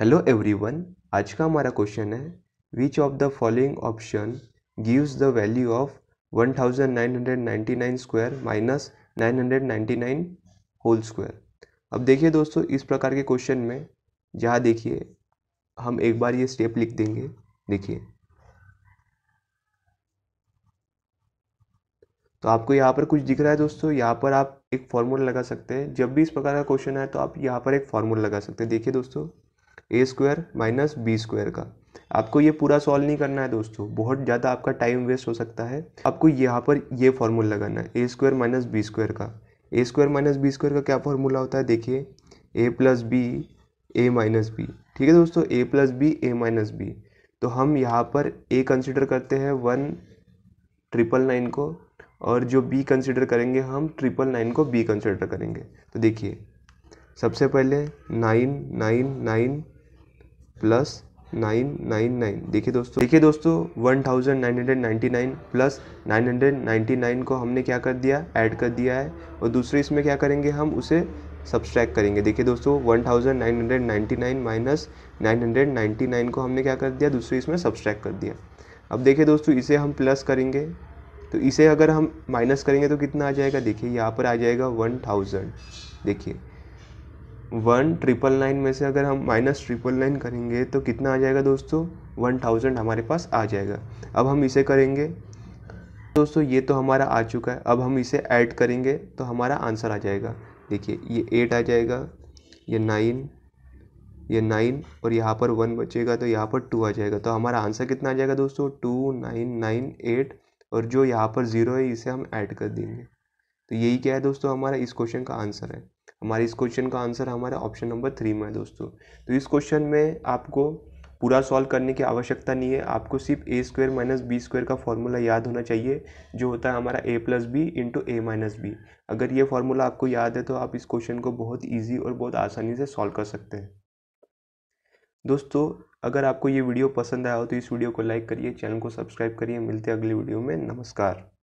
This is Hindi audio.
हेलो एवरीवन आज का हमारा क्वेश्चन है which of the following option gives the value of 1999 square minus 999 whole square अब देखिए दोस्तों इस प्रकार के क्वेश्चन में जहाँ देखिए हम एक बार ये स्टेप लिख देंगे देखिए तो आपको यहाँ पर कुछ दिख रहा है दोस्तों यहाँ पर आप एक फॉर्मूला लगा सकते हैं जब भी इस प्रकार का क्वेश्चन है तो आप यहाँ पर एक फॉर्मूला लगा सकते हैं देखिए दोस्तों A square minus B square का आपको ये पूरा सॉल्व नहीं करना है दोस्तों बहुत ज़्यादा आपका टाइम वेस्ट हो सकता है आपको यहाँ पर ये फॉर्मूला लगाना है A square minus B square का A square minus B square का क्या फॉर्मूला होता है देखिए A plus B A minus B ठीक है दोस्तों A plus B A minus B तो हम यहाँ पर ए कंसिडर करते हैं वन ट्रिपल नाइन को और जो बी कंसिडर करेंगे हम ट्रिपल नाइन को बी कंसिडर करेंगे तो देखिए सबसे पहले nine nine nine plus nine nine nine देखिए दोस्तों देखिए दोस्तों one thousand nine hundred ninety nine plus nine hundred ninety nine को हमने क्या कर दिया ऐड कर दिया है और दूसरे इसमें क्या करेंगे हम उसे सब्सट्रैक करेंगे देखिए दोस्तों one thousand nine hundred ninety nine minus nine hundred ninety nine को हमने क्या कर दिया दूसरे इसमें सब्सट्रैक कर दिया अब देखिए दोस्तों इसे हम प्लस करेंगे तो इसे अगर हम माइनस करेंगे तो कितना आ जाएगा देखिए यहाँ पर आ जाएगा वन थाउजेंड देखिए वन ट्रिपल नाइन में से अगर हम माइनस ट्रिपल नाइन करेंगे तो कितना आ जाएगा दोस्तों वन थाउजेंड हमारे पास आ जाएगा अब हम इसे करेंगे दोस्तों ये तो हमारा आ चुका है अब हम इसे ऐड करेंगे तो हमारा आंसर आ जाएगा देखिए ये एट आ जाएगा ये नाइन ये नाइन और यहाँ पर वन बचेगा तो यहाँ पर टू आ जाएगा तो हमारा आंसर कितना आ जाएगा दोस्तों टू नाइन नाइन एट और जो यहाँ पर ज़ीरो है इसे हम ऐड कर देंगे तो यही क्या है दोस्तों हमारा इस क्वेश्चन का आंसर है हमारे इस क्वेश्चन का आंसर हमारा ऑप्शन नंबर थ्री में है दोस्तों तो इस क्वेश्चन में आपको पूरा सॉल्व करने की आवश्यकता नहीं है आपको सिर्फ A square minus B square का फॉर्मूला याद होना चाहिए जो होता है हमारा A plus B into A minus B अगर ये फॉर्मूला आपको याद है तो आप इस क्वेश्चन को बहुत ईजी और बहुत आसानी से सॉल्व कर सकते हैं दोस्तों अगर आपको ये वीडियो पसंद आया हो तो इस वीडियो को लाइक करिए चैनल को सब्सक्राइब करिए मिलते हैं अगली वीडियो में नमस्कार